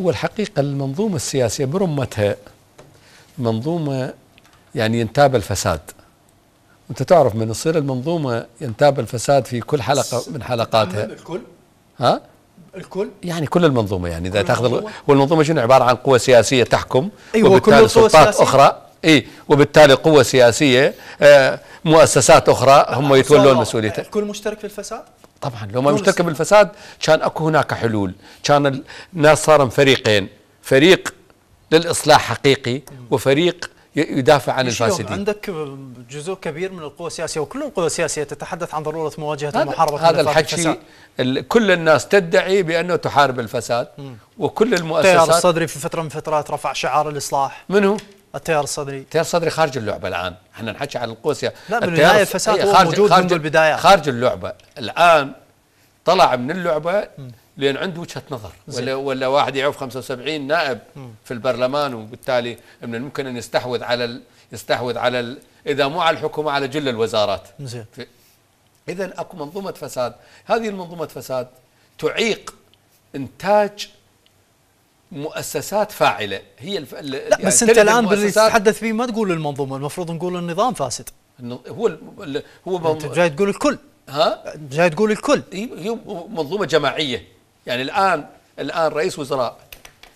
هو الحقيقة المنظومة السياسية برمتها منظومة يعني ينتاب الفساد وانت تعرف من يصير المنظومة ينتاب الفساد في كل حلقة من حلقاتها الكل ها الكل يعني كل المنظومة يعني اذا تاخذ المنظومة؟ والمنظومة شنو عبارة عن قوة سياسية تحكم أيوة وبالتالي سلطات اخرى اي وبالتالي قوة سياسية آه، مؤسسات اخرى هم يتولون مسؤوليتها الكل مشترك في الفساد طبعا لو ما مشترك بالفساد كان اكو هناك حلول كان الناس صاروا فريقين فريق للاصلاح حقيقي وفريق يدافع عن الفاسدين عندك جزء كبير من القوى السياسيه وكل القوى السياسيه تتحدث عن ضروره مواجهه ومحاربه هذا الحكي كل الناس تدعي بانه تحارب الفساد مم. وكل المؤسسات تيار الصدري في فتره من فترات رفع شعار الاصلاح منو التيار الصدري التيار الصدري خارج اللعبه الان احنا نحكي عن القوسية لا من البدايه الفساد إيه، هو خارج موجود خارج منذ البدايه خارج اللعبه الان طلع من اللعبه لان عنده وجهه نظر ولا ولا واحد يعوف 75 نائب م. في البرلمان وبالتالي من الممكن ان يستحوذ على ال يستحوذ على ال اذا مو على الحكومه على جل الوزارات زين اذا اكو منظومه فساد هذه المنظومه فساد تعيق انتاج مؤسسات فاعله هي الف... لا يعني بس انت الان باللي تتحدث فيه ما تقول المنظومه المفروض نقول النظام فاسد هو ال... هو انت جاي تقول الكل ها جاي تقول الكل هي منظومه جماعيه يعني الان الان رئيس وزراء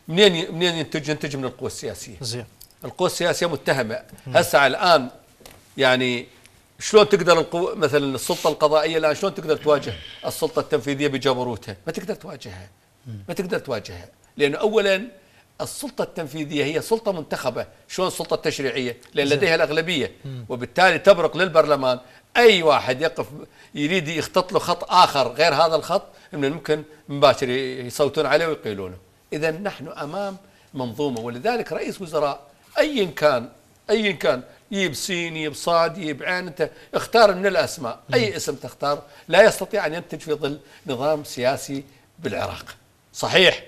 منين منين ينتج ينتج من القوى السياسيه زين القوى السياسيه متهمه هسه الان يعني شلون تقدر القو... مثلا السلطه القضائيه الان شلون تقدر تواجه السلطه التنفيذيه بجبروتها ما تقدر تواجهها ما تقدر تواجهها لأنه أولا السلطة التنفيذية هي سلطة منتخبة شلون السلطة التشريعية لأن لديها الأغلبية وبالتالي تبرق للبرلمان أي واحد يقف يريد يخطط له خط آخر غير هذا الخط من الممكن مباشر يصوتون عليه ويقيلونه إذا نحن أمام منظومة ولذلك رئيس وزراء أيا كان أيا كان يجيب سين يجيب صاد يجيب عين أنت اختار من الأسماء أي اسم تختار لا يستطيع أن ينتج في ظل نظام سياسي بالعراق صحيح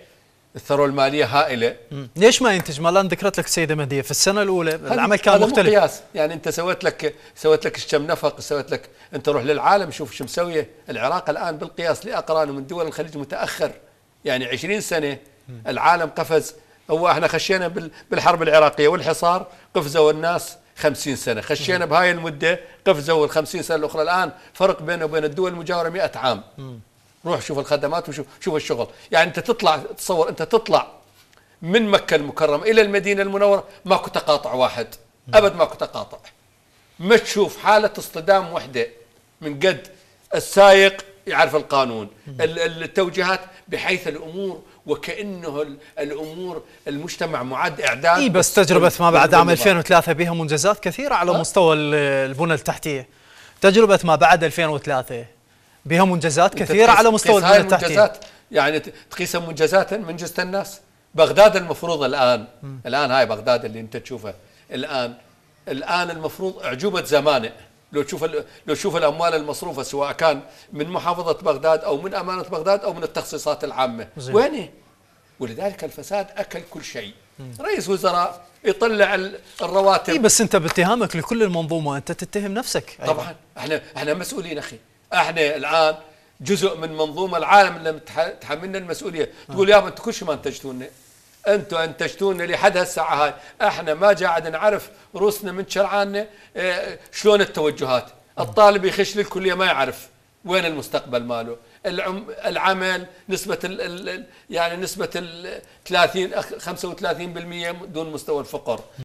الثروه الماليه هائله مم. ليش ما ينتج ما الان ذكرت لك السيده مهديه في السنه الاولى العمل كان مختلف قياس يعني انت سويت لك سويت لك كم نفق سويت لك انت روح للعالم شوف شو مسويه العراق الان بالقياس لاقرانه من دول الخليج متاخر يعني 20 سنه مم. العالم قفز هو احنا خشينا بالحرب العراقيه والحصار قفزوا الناس 50 سنه خشينا بهاي المده قفزوا ال 50 سنه الاخرى الان فرق بينه وبين الدول المجاوره 100 عام مم. روح شوف الخدمات وشوف شوف الشغل يعني انت تطلع تصور انت تطلع من مكه المكرمه الى المدينه المنوره ماكو تقاطع واحد ابد ماكو تقاطع ما تشوف حاله اصطدام وحده من قد السائق يعرف القانون التوجيهات بحيث الامور وكانه الامور المجتمع معد اعداد اي بس تجربه ما بعد عام 2003 بها منجزات كثيره على أه؟ مستوى البنى التحتيه تجربه ما بعد 2003 بها منجزات كثيره على مستوى البنيه التحتيه يعني تقيسها منجزات منجزة الناس بغداد المفروض الان م. الان هاي بغداد اللي انت تشوفها الان الان المفروض اعجوبه زمانه لو تشوف لو تشوف الاموال المصروفه سواء كان من محافظه بغداد او من امانه بغداد او من التخصيصات العامه وين ولذلك الفساد اكل كل شيء رئيس وزراء يطلع الرواتب اي بس انت باتهامك لكل المنظومه انت تتهم نفسك أيوة. طبعا احنا احنا مسؤولين اخي احنا الان جزء من منظومه العالم اللي تحملنا المسؤوليه تقول ابا انتم كل شيء ما انتجتونا انتم انتجتونا لحد هالساعه هاي احنا ما قاعد نعرف روسنا من شرعانا اه شلون التوجهات الطالب يخش للكليه ما يعرف وين المستقبل ماله العم العمل نسبة الـ الـ يعني نسبة الـ 30 35% دون مستوى الفقر